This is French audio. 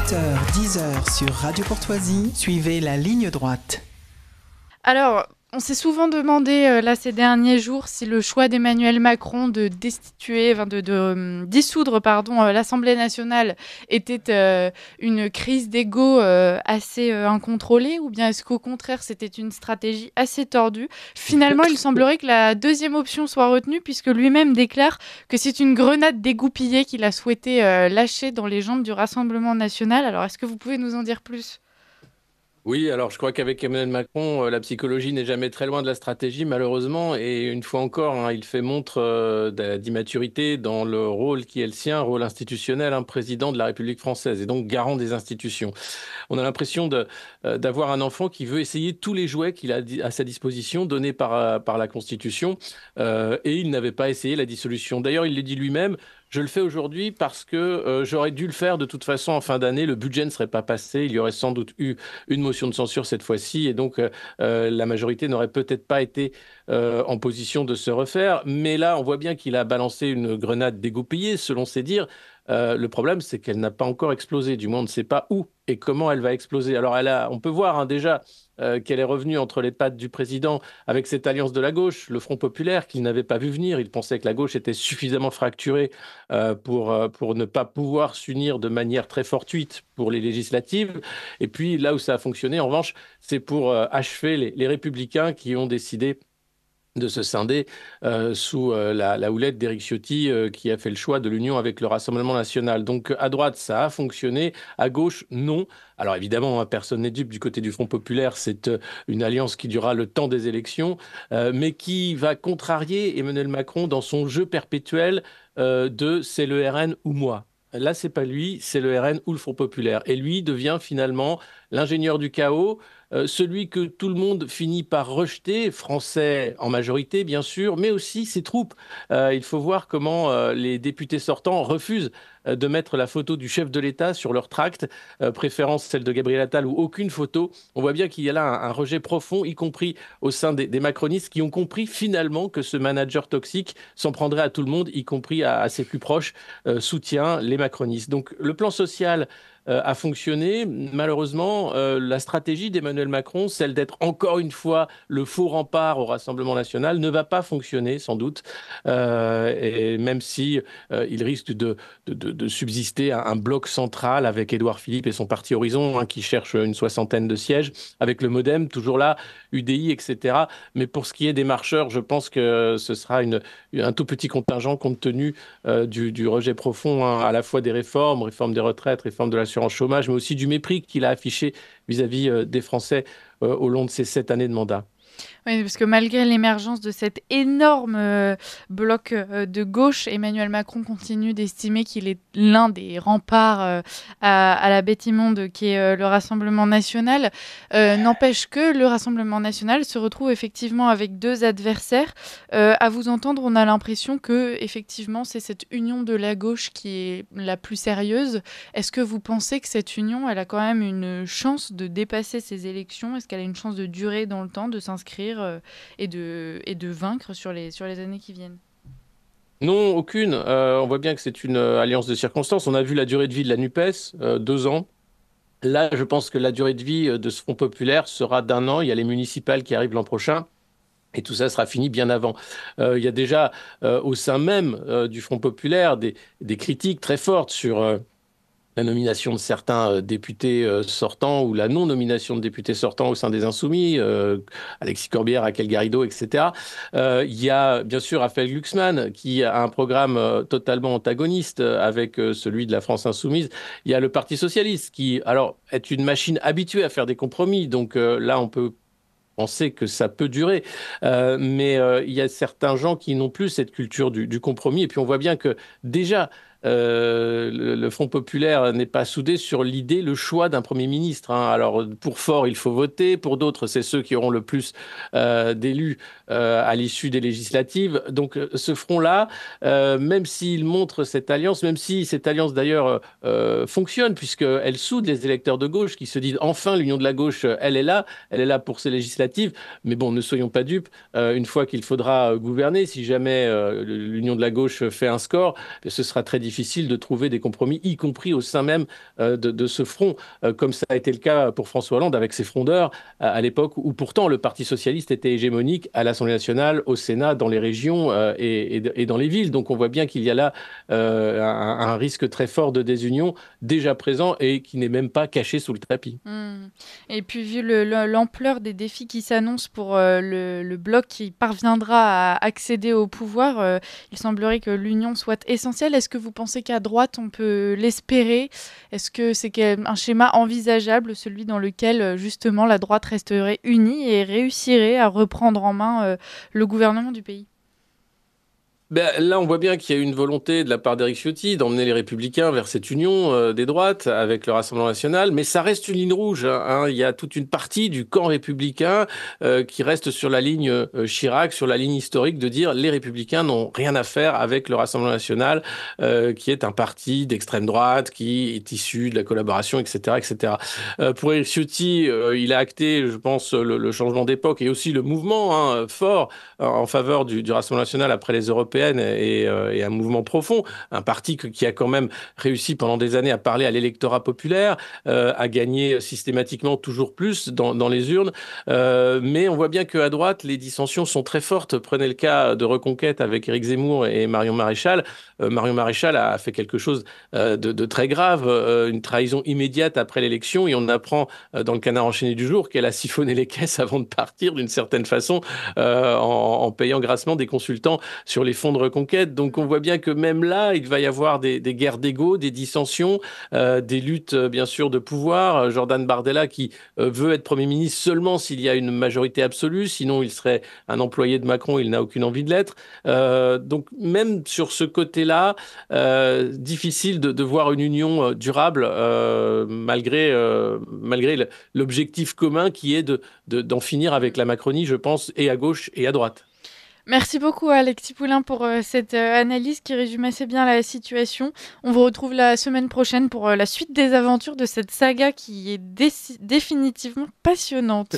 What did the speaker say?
7h, 10h sur Radio Courtoisie, suivez la ligne droite. Alors, on s'est souvent demandé euh, là ces derniers jours si le choix d'Emmanuel Macron de destituer, de, euh, dissoudre pardon euh, l'Assemblée nationale était une crise d'ego assez incontrôlée ou bien est-ce qu'au contraire c'était une stratégie assez tordue. Finalement, il semblerait que la deuxième option soit retenue puisque lui-même déclare que c'est une grenade dégoupillée qu'il a souhaité lâcher dans les jambes du Rassemblement national. Alors est-ce que vous pouvez nous en dire plus? Oui, alors je crois qu'avec Emmanuel Macron, euh, la psychologie n'est jamais très loin de la stratégie, malheureusement. Et une fois encore, hein, il fait montre euh, d'immaturité dans le rôle qui est le sien, rôle institutionnel, un hein, président de la République française et donc garant des institutions. On a l'impression euh, d'avoir un enfant qui veut essayer tous les jouets qu'il a à sa disposition, donnés par, la Constitution, et il n'avait pas essayé la dissolution. D'ailleurs, il l'a dit lui-même, je le fais aujourd'hui parce que euh, j'aurais dû le faire de toute façon en fin d'année. Le budget ne serait pas passé. Il y aurait sans doute eu une motion de censure cette fois-ci. Et donc, euh, euh, la majorité n'aurait peut-être pas été en position de se refaire. Mais là, on voit bien qu'il a balancé une grenade dégoupillée, selon ses dires. Euh, le problème, c'est qu'elle n'a pas encore explosé. Du moins, on ne sait pas où et comment elle va exploser. Alors, elle a, on peut voir hein, déjà euh, qu'elle est revenue entre les pattes du président avec cette alliance de la gauche, le Front populaire, qu'il n'avait pas vu venir. Il pensait que la gauche était suffisamment fracturée euh, pour, pour ne pas pouvoir s'unir de manière très fortuite pour les législatives. Et puis, là où ça a fonctionné, en revanche, c'est pour achever les républicains qui ont décidé de se scinder euh, sous euh, la, houlette d'Éric Ciotti euh, qui a fait le choix de l'union avec le Rassemblement national. Donc à droite, ça a fonctionné, à gauche, non. Alors évidemment, hein, personne n'est dupe du côté du Front populaire, c'est une alliance qui durera le temps des élections, mais qui va contrarier Emmanuel Macron dans son jeu perpétuel de c'est le RN ou moi. Là, c'est pas lui, c'est le RN ou le Front populaire. Et lui devient finalement l'ingénieur du chaos, euh, celui que tout le monde finit par rejeter, français en majorité bien sûr, mais aussi ses troupes. Euh, il faut voir comment euh, les députés sortants refusent de mettre la photo du chef de l'État sur leur tract, préférence celle de Gabriel Attal ou aucune photo. On voit bien qu'il y a là un, rejet profond, y compris au sein des, macronistes qui ont compris finalement que ce manager toxique s'en prendrait à tout le monde, y compris à, ses plus proches, soutiens, les macronistes. Donc le plan social a fonctionné. Malheureusement, la stratégie d'Emmanuel Macron, celle d'être encore une fois le faux rempart au Rassemblement national, ne va pas fonctionner sans doute, euh, et même si euh, il risque de, subsister un, bloc central avec Édouard Philippe et son parti Horizon, hein, qui cherche une soixantaine de sièges, avec le MoDem toujours là, UDI, etc. Mais pour ce qui est des marcheurs, je pense que ce sera une, un tout petit contingent compte tenu euh, du, rejet profond hein, à la fois des réformes, réformes des retraites, réformes de l'assurance chômage, mais aussi du mépris qu'il a affiché vis à -vis des Français. Euh, au long de ces sept années de mandat parce que malgré l'émergence de cet énorme euh, bloc euh, de gauche, Emmanuel Macron continue d'estimer qu'il est l'un des remparts euh, à, la bête immonde qui est le Rassemblement national. N'empêche que le Rassemblement national se retrouve effectivement avec deux adversaires. à vous entendre, on a l'impression que effectivement c'est cette union de la gauche qui est la plus sérieuse. Est-ce que vous pensez que cette union, elle a quand même une chance de dépasser ces élections Est-ce qu'elle a une chance de durer dans le temps, de s'inscrire euh, et, de, et de vaincre sur les, sur les années qui viennent Non, aucune. Euh, on voit bien que c'est une euh, alliance de circonstances. On a vu la durée de vie de la NUPES, deux ans. Là, je pense que la durée de vie de ce Front populaire sera d'un an. Il y a les municipales qui arrivent l'an prochain. Et tout ça sera fini bien avant. il y a déjà au sein même du Front populaire des, des, critiques très fortes sur la nomination de certains euh, députés euh, sortants ou la non-nomination de députés sortants au sein des Insoumis, euh, Alexis Corbière, Raquel Garrido, etc. Il y a bien sûr Raphaël Glucksmann qui a un programme totalement antagoniste avec celui de la France Insoumise. Il y a le Parti Socialiste qui, alors, est une machine habituée à faire des compromis. Donc là, on peut penser que ça peut durer. mais il y a certains gens qui n'ont plus cette culture du, du, compromis. Et puis on voit bien que déjà, euh, le, Front populaire n'est pas soudé sur l'idée, le choix d'un Premier ministre. Hein. Alors, pour Fort, il faut voter. Pour d'autres, c'est ceux qui auront le plus euh, d'élus euh, à l'issue des législatives. Donc, ce front-là, même s'il montre cette alliance, même si cette alliance d'ailleurs fonctionne, puisqu'elle soude les électeurs de gauche qui se disent enfin l'union de la gauche, elle est là, elle est là pour ces législatives. Mais bon, ne soyons pas dupes. une fois qu'il faudra gouverner, si jamais l'union de la gauche fait un score, ce sera très difficile difficile de trouver des compromis, y compris au sein même euh, de, ce front, euh, comme ça a été le cas pour François Hollande avec ses frondeurs à, l'époque où pourtant le Parti socialiste était hégémonique à l'Assemblée nationale, au Sénat, dans les régions euh, et, dans les villes. Donc on voit bien qu'il y a là un, risque très fort de désunion déjà présent et qui n'est même pas caché sous le tapis. Hmm. Et puis vu l'ampleur des défis qui s'annoncent pour le, bloc qui parviendra à accéder au pouvoir, il semblerait que l'union soit essentielle. Est-ce que vous penser qu'à droite, on peut l'espérer Est-ce que c'est un schéma envisageable, celui dans lequel euh, justement la droite resterait unie et réussirait à reprendre en main euh, le gouvernement du pays ben, là, on voit bien qu'il y a eu une volonté de la part d'Éric Ciotti d'emmener les Républicains vers cette union euh, des droites avec le Rassemblement national, mais ça reste une ligne rouge. Hein, hein. Il y a toute une partie du camp républicain euh, qui reste sur la ligne euh, Chirac, sur la ligne historique de dire les Républicains n'ont rien à faire avec le Rassemblement national, qui est un parti d'extrême droite, qui est issu de la collaboration, etc. etc. pour Éric Ciotti, il a acté, je pense, le, changement d'époque et aussi le mouvement hein, fort en faveur du, du Rassemblement national après les Européens euh, et, un mouvement profond, un parti qui a quand même réussi pendant des années à parler à l'électorat populaire, euh, à gagner systématiquement toujours plus dans, les urnes. Euh, mais on voit bien qu'à droite, les dissensions sont très fortes. Prenez le cas de Reconquête avec Éric Zemmour et Marion Maréchal. Marion Maréchal a fait quelque chose de, très grave, une trahison immédiate après l'élection. Et on apprend dans le canard enchaîné du jour qu'elle a siphonné les caisses avant de partir d'une certaine façon en, payant grassement des consultants sur les fonds de reconquête. Donc on voit bien que même là, il va y avoir des, guerres d'ego, des dissensions, euh, des luttes euh, bien sûr de pouvoir. Euh, Jordan Bardella qui veut être Premier ministre seulement s'il y a une majorité absolue, sinon il serait un employé de Macron, il n'a aucune envie de l'être. donc même sur ce côté-là, difficile de, voir une union durable malgré, malgré l'objectif commun qui est d'en de, finir avec la Macronie, je pense, et à gauche et à droite. Merci beaucoup Alexis Poulain pour euh, cette euh, analyse qui résume assez bien la situation. On vous retrouve la semaine prochaine pour euh, la suite des aventures de cette saga qui est définitivement passionnante.